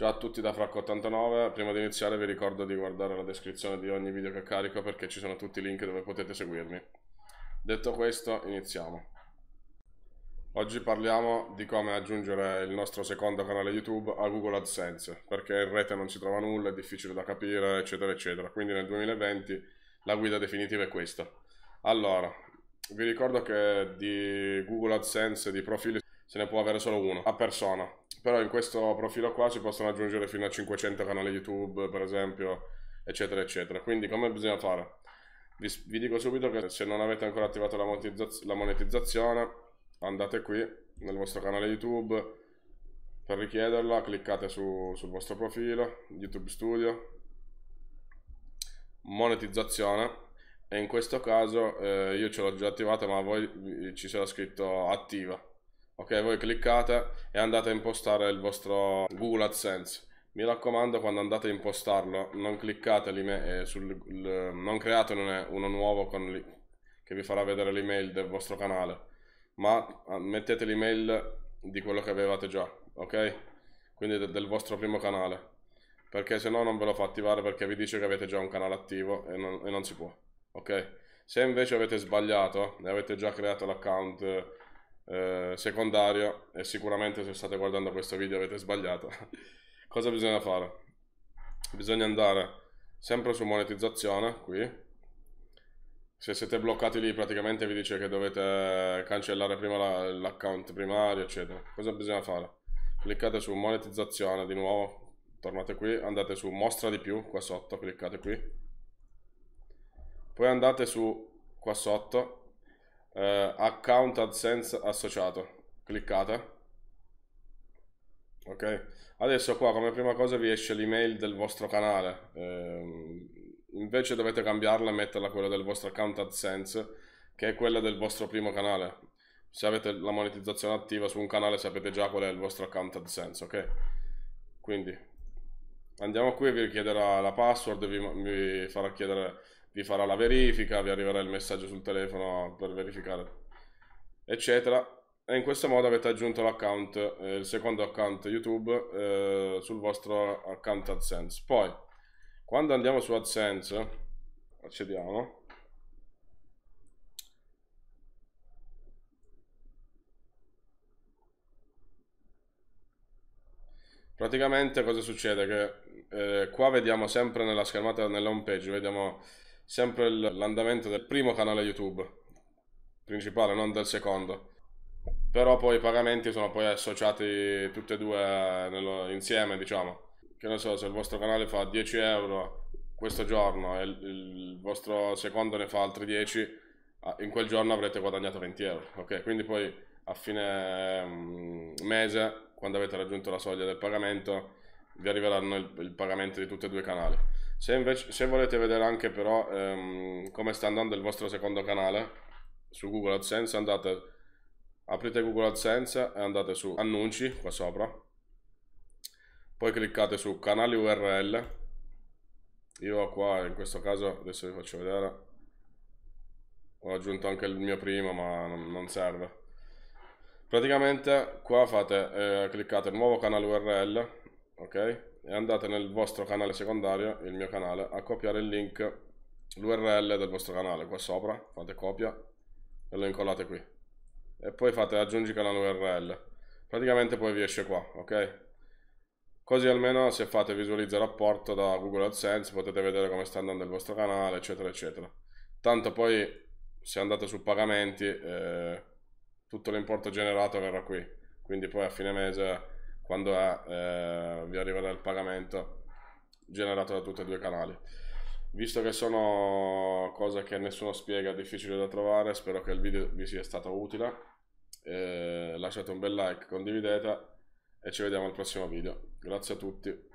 Ciao a tutti da Fracco89, prima di iniziare vi ricordo di guardare la descrizione di ogni video che carico perché ci sono tutti i link dove potete seguirmi. Detto questo, iniziamo. Oggi parliamo di come aggiungere il nostro secondo canale YouTube a Google AdSense, perché in rete non si trova nulla, è difficile da capire, eccetera, eccetera. Quindi nel 2020 la guida definitiva è questa. Allora, vi ricordo che di Google AdSense di profili se ne può avere solo uno a persona. Però in questo profilo qua si possono aggiungere fino a 500 canali YouTube, per esempio, eccetera, eccetera. Quindi come bisogna fare? Vi, vi dico subito che se non avete ancora attivato la, monetizz la monetizzazione, andate qui nel vostro canale YouTube, per richiederla cliccate su, sul vostro profilo, YouTube Studio, monetizzazione e in questo caso eh, io ce l'ho già attivata ma voi eh, ci sarà scritto attiva ok voi cliccate e andate a impostare il vostro google adsense mi raccomando quando andate a impostarlo non cliccate l'email eh, sul il, non create uno nuovo con, che vi farà vedere l'email del vostro canale ma ah, mettete l'email di quello che avevate già ok quindi del vostro primo canale perché se no non ve lo fa attivare perché vi dice che avete già un canale attivo e non, e non si può ok se invece avete sbagliato e avete già creato l'account eh, secondaria e sicuramente se state guardando questo video avete sbagliato. Cosa bisogna fare? Bisogna andare sempre su monetizzazione qui. Se siete bloccati lì praticamente vi dice che dovete cancellare prima l'account la, primario eccetera. Cosa bisogna fare? Cliccate su monetizzazione di nuovo, tornate qui, andate su mostra di più qua sotto, cliccate qui. Poi andate su qua sotto eh, account AdSense associato. Cliccate. Ok, adesso qua come prima cosa vi esce l'email del vostro canale. Eh, invece dovete cambiarla e metterla quella del vostro account AdSense, che è quella del vostro primo canale. Se avete la monetizzazione attiva su un canale sapete già qual è il vostro account AdSense, ok? Quindi andiamo qui vi richiederà la password, vi, vi farà chiedere vi farà la verifica, vi arriverà il messaggio sul telefono per verificare, eccetera. E in questo modo avete aggiunto l'account, eh, il secondo account YouTube eh, sul vostro account AdSense. Poi, quando andiamo su AdSense, accediamo. Praticamente cosa succede? Che eh, qua vediamo sempre nella schermata, nella home page, vediamo sempre l'andamento del primo canale YouTube, principale, non del secondo. Però poi i pagamenti sono poi associati tutti e due eh, nello, insieme, diciamo. Che ne so, se il vostro canale fa 10 euro questo giorno e il, il vostro secondo ne fa altri 10, ah, in quel giorno avrete guadagnato 20 euro. Ok, quindi poi a fine mm, mese, quando avete raggiunto la soglia del pagamento, vi arriveranno il, il pagamento di tutti e due i canali. Se, invece, se volete vedere anche però ehm, come sta andando il vostro secondo canale su Google AdSense, andate, aprite Google AdSense e andate su annunci qua sopra, poi cliccate su canali URL, io qua in questo caso adesso vi faccio vedere, ho aggiunto anche il mio primo ma non serve praticamente qua fate eh, cliccate nuovo canale url ok? E andate nel vostro canale secondario, il mio canale, a copiare il link, l'URL del vostro canale qua sopra, fate copia e lo incollate qui. E poi fate aggiungi canale URL. Praticamente poi vi esce qua, ok? Così almeno se fate visualizza rapporto da Google AdSense potete vedere come sta andando il vostro canale, eccetera, eccetera. Tanto poi se andate su pagamenti eh, tutto l'importo generato verrà qui. Quindi poi a fine mese quando è, eh, vi arriverà il pagamento generato da tutti e due i canali. Visto che sono cose che nessuno spiega, difficili da trovare, spero che il video vi sia stato utile. Eh, lasciate un bel like, condividete e ci vediamo al prossimo video. Grazie a tutti.